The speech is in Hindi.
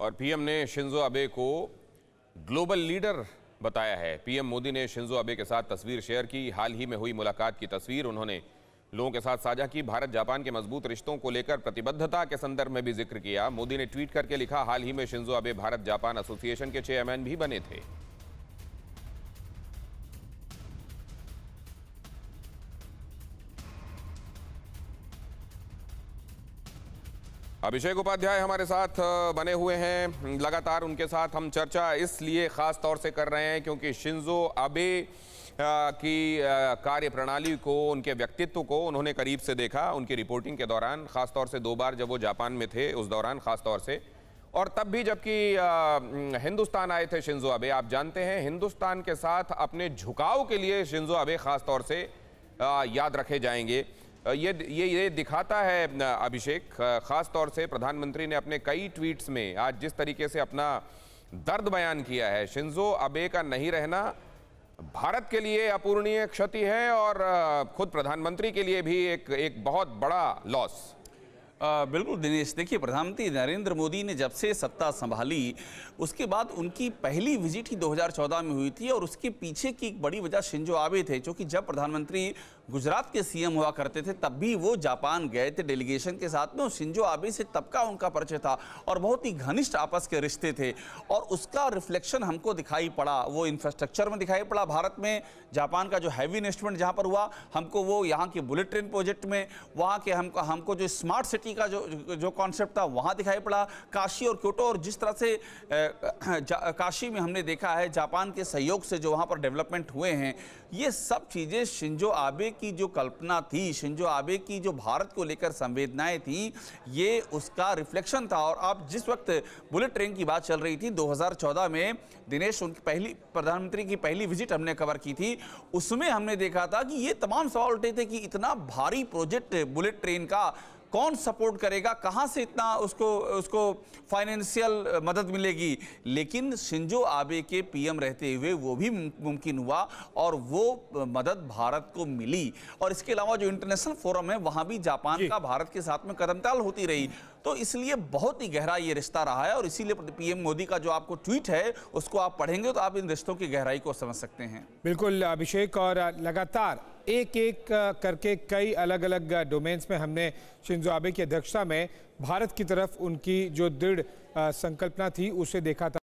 और पीएम ने शिंजो अबे को ग्लोबल लीडर बताया है पीएम मोदी ने शिंजो अबे के साथ तस्वीर शेयर की हाल ही में हुई मुलाकात की तस्वीर उन्होंने लोगों के साथ साझा की भारत जापान के मजबूत रिश्तों को लेकर प्रतिबद्धता के संदर्भ में भी जिक्र किया मोदी ने ट्वीट करके लिखा हाल ही में शिंजो अबे भारत जापान एसोसिएशन के चेयरमैन भी बने थे अभिषेक उपाध्याय हमारे साथ बने हुए हैं लगातार उनके साथ हम चर्चा इसलिए खास तौर से कर रहे हैं क्योंकि शिंजो अबे की कार्य प्रणाली को उनके व्यक्तित्व को उन्होंने करीब से देखा उनकी रिपोर्टिंग के दौरान खास तौर से दो बार जब वो जापान में थे उस दौरान खास तौर से और तब भी जबकि हिंदुस्तान आए थे शिंजो अबे आप जानते हैं हिंदुस्तान के साथ अपने झुकाव के लिए शिंजो अबे खास तौर से याद रखे जाएंगे ये ये ये दिखाता है अभिषेक ख़ास तौर से प्रधानमंत्री ने अपने कई ट्वीट्स में आज जिस तरीके से अपना दर्द बयान किया है शिंजो अबे का नहीं रहना भारत के लिए अपूर्णीय क्षति है और खुद प्रधानमंत्री के लिए भी एक एक बहुत बड़ा लॉस आ, बिल्कुल दिनेश देखिए प्रधानमंत्री नरेंद्र मोदी ने जब से सत्ता संभाली उसके बाद उनकी पहली विजिट ही 2014 में हुई थी और उसके पीछे की एक बड़ी वजह शिंजो आबे थे क्योंकि जब प्रधानमंत्री गुजरात के सीएम हुआ करते थे तब भी वो जापान गए थे डेलीगेशन के साथ में और शिंजो आबे से तब का उनका परिचय था और बहुत ही घनिष्ठ आपस के रिश्ते थे और उसका रिफ्लेक्शन हमको दिखाई पड़ा वो इंफ्रास्ट्रक्चर में दिखाई पड़ा भारत में जापान का जो हैवी इन्वेस्टमेंट जहाँ पर हुआ हमको वो यहाँ के बुलेट ट्रेन प्रोजेक्ट में वहाँ के हमको हमको जो स्मार्ट सिटी की का जो जो कॉन्सेप्ट था वहाँ दिखाई पड़ा काशी और क्योटो और जिस तरह से काशी में हमने देखा है जापान के सहयोग से जो वहाँ पर डेवलपमेंट हुए हैं ये सब चीज़ें शिंजो आबे की जो कल्पना थी शिंजो आबे की जो भारत को लेकर संवेदनाएँ थी ये उसका रिफ्लेक्शन था और आप जिस वक्त बुलेट ट्रेन की बात चल रही थी दो में दिनेश उनकी पहली प्रधानमंत्री की पहली विजिट हमने कवर की थी उसमें हमने देखा था कि ये तमाम सवाल उठे थे कि इतना भारी प्रोजेक्ट बुलेट ट्रेन का कौन सपोर्ट करेगा कहाँ से इतना उसको उसको फाइनेंशियल मदद मिलेगी लेकिन शिंजो आबे के पीएम रहते हुए वो भी मुमकिन हुआ और वो मदद भारत को मिली और इसके अलावा जो इंटरनेशनल फोरम है वहाँ भी जापान का भारत के साथ में कदमताल होती रही तो इसलिए बहुत ही गहरा ये रिश्ता रहा है और इसीलिए पीएम मोदी का जो आपको ट्वीट है उसको आप पढ़ेंगे तो आप इन रिश्तों की गहराई को समझ सकते हैं बिल्कुल अभिषेक और लगातार एक एक करके कई अलग अलग डोमेन्स में हमने शिंजो आबे की अध्यक्षता में भारत की तरफ उनकी जो दृढ़ संकल्पना थी उसे देखा था